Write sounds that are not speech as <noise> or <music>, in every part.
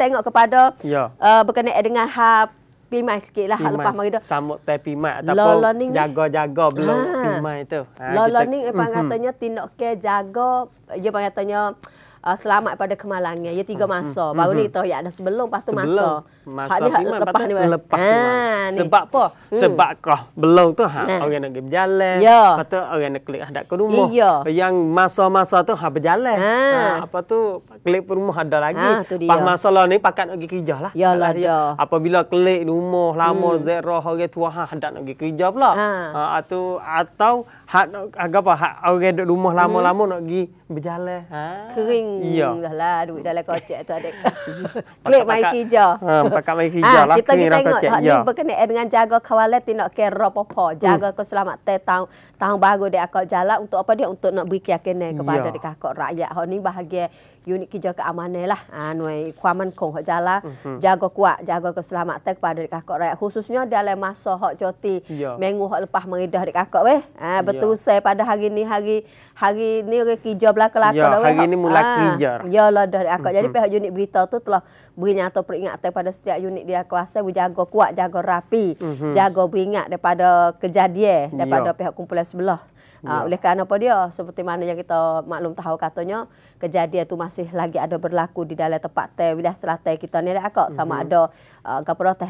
tengok kepada ya. uh, berkenaan dengan hak pimai lah, hak lepas mari dah. Samut tai pimai ataupun jaga-jaga belum ha. Ah. pimai tu. Ha, ni memang katanya tindak ke jaga dia memang katanya uh, selamat pada kemalangnya. Ya tiga masa. Hmm, Baru hmm, ni tahu ya ada sebelum pas tu masa. Masa dia lepas ni. Lepas ha, ni. Sebab apa? Hmm. Sebab kah belum tu ha, ha. orang nak pergi berjalan. Ya. Lepas tu orang nak klik hendak ke rumah. Ya. Yang masa-masa tu ha berjalan. Ha. ha. apa tu klik rumah ada lagi. Ha tu Pas masa lah ni pakat nak pergi kerja lah. Ya lah dia. Apabila klik rumah lama hmm. zero orang tua ha hendak nak pergi kerja pula. Ha. ha atau atau hak apa hak orang duduk rumah hmm. lama-lama hmm. nak pergi berjalan. Ha. Kering Ya. Dah lah duit dalam kocek tu ada. <laughs> Klik mai hijau. Ha, pakai mai hijau ha, lah. Kita kita tengok hak ya. ni berkenaan dengan jaga kawalan tindak ke ropopo, jaga hmm. keselamatan tahun tahun baru dia akan jalan untuk apa dia untuk nak beri keyakinan kepada ya. dekat kok rakyat. Hak ni bahagia unit kerja keamanan lah. Anu ha, nuai kuaman kong hak jalan, hmm. jaga kuat, jaga keselamatan kepada dekat kok rakyat khususnya dalam masa hak cuti ya. mengu hak lepas meridah dekat kok weh. Ha, betul ya. saya pada hari ni hari hari ni orang kerja belaka-laka ya, Hari ni ha. mulaki. Ah, Ijar. lah dah diakak. Mm -hmm. Jadi pihak unit berita tu telah beringatan peringatan pada setiap unit dia kuasa berjaga kuat, jaga rapi, mm -hmm. jaga beringat daripada kejadian daripada yeah. pihak kumpulan sebelah. Ah, ya. Uh, oleh kerana apa dia seperti mana yang kita maklum tahu katanya kejadian itu masih lagi ada berlaku di dalam tempat teh wilayah selatan kita ni lah, mm-hmm. ada akak mm -hmm. sama ada uh, gapura teh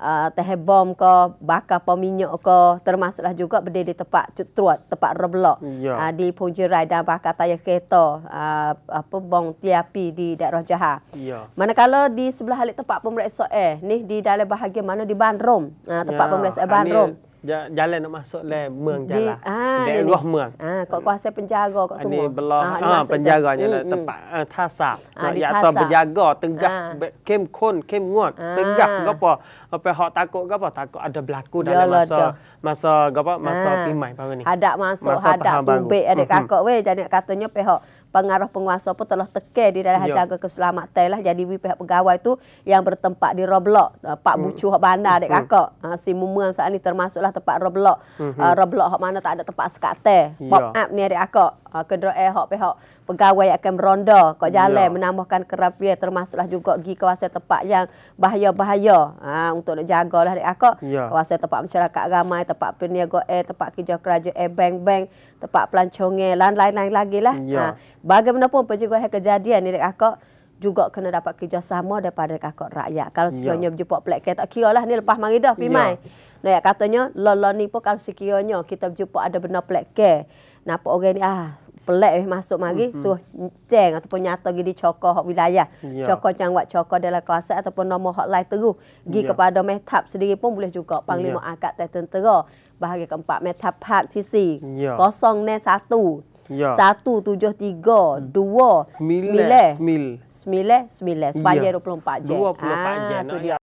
uh, ah, teher bom ko, bakar pom minyak ke, termasuklah juga berdiri tempat cutruat, tempat reblok ya. uh, di Punjerai dan bakar tayar kereta, uh, apa bom tiapi di daerah Jahar. Ya. Manakala di sebelah halik tempat pemeriksa eh, ni di dalam bahagian mana di Bandrom, uh, tempat ya. pemeriksa eh, Bandrom. Ini jalan nak masuk le mung jalan. Di, ah, di luar mung. Ah, kok kuasa penjaga kok tu. Ini belah ah, ah penjaganya mm, mm. tempat hmm, hmm. ah, tasak. Ah, ya tempat penjaga tenggah ah. kem kon kem ngot ah. tegak ngapa apa hak takut ke apa takut ada berlaku dalam Yalah, masa dah. masa apa masa ha. timai baru ni ada masuk ada tumbek ada kakak weh jadi katanya pihak pengarah penguasa pun telah tekel di dalam ya. jaga keselamatan lah jadi pihak pegawai tu yang bertempat di Roblox ah, Pak mm. Bucu hak bandar adik kakak ha, si mumuan saat ni termasuklah tempat Roblox uh, Roblox hak mana tak ada tempat sekat teh pop ya. up ni adik kakak ha, kenderaan hak pihak pegawai akan meronda kat jalan ya. menambahkan kerapian termasuklah juga pergi kawasan tempat yang bahaya-bahaya ha, untuk nak lah dek akak ya. kawasan tempat masyarakat ramai tempat peniaga air eh, tempat kerja kerja air eh, bank-bank tempat pelancongan dan lain-lain lagi lah ya. ha, bagaimanapun pencegahan kejadian ni dek akak juga kena dapat kerjasama daripada kakak rakyat. Kalau ya. sekiranya yeah. berjumpa pelik tak kira lah ni lepas mari dah pimai. Ya. Yeah. Nah, katanya, lelah ni pun kalau sekiranya kita berjumpa ada benda pelik care. Nampak orang ni, ah, pelik eh, masuk mari mm -hmm. suruh ceng ataupun nyata gi di cokoh wilayah yeah. cokoh cang buat cokoh dalam kuasa ataupun nombor hotline terus gi yeah. kepada metap sendiri pun boleh juga panglima yeah. Ya. akad tentera bahagian keempat metap hak TC ya. kosong yeah. ne satu ya. satu tujuh tiga dua sembilan sembilan sembilan sembilan sembilan sembilan sembilan sembilan dia